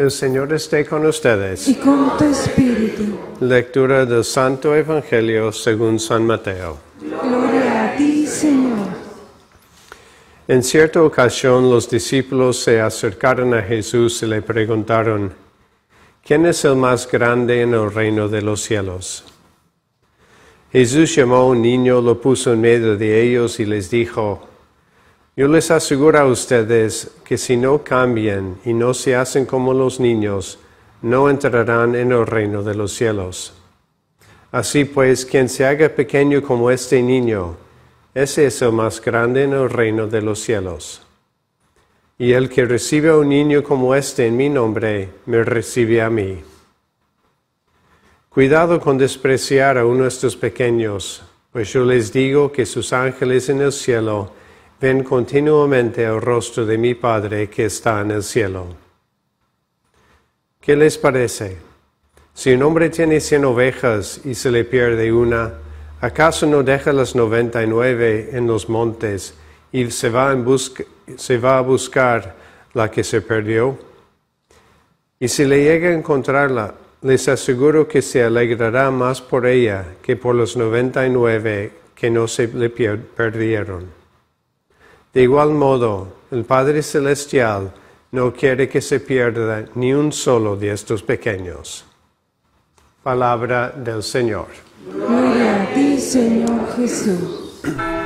El Señor esté con ustedes. Y con tu espíritu. Lectura del Santo Evangelio según San Mateo. Gloria a ti, Señor. En cierta ocasión los discípulos se acercaron a Jesús y le preguntaron, ¿quién es el más grande en el reino de los cielos? Jesús llamó a un niño, lo puso en medio de ellos y les dijo, yo les aseguro a ustedes que si no cambian y no se hacen como los niños, no entrarán en el reino de los cielos. Así pues, quien se haga pequeño como este niño, ese es el más grande en el reino de los cielos. Y el que recibe a un niño como este en mi nombre, me recibe a mí. Cuidado con despreciar a uno de estos pequeños, pues yo les digo que sus ángeles en el cielo Ven continuamente el rostro de mi Padre que está en el cielo. ¿Qué les parece? Si un hombre tiene cien ovejas y se le pierde una, ¿acaso no deja las noventa y nueve en los montes y se va, se va a buscar la que se perdió? Y si le llega a encontrarla, les aseguro que se alegrará más por ella que por los noventa y nueve que no se le perdieron. De igual modo, el Padre Celestial no quiere que se pierda ni un solo de estos pequeños. Palabra del Señor. Gloria a ti, Señor Jesús.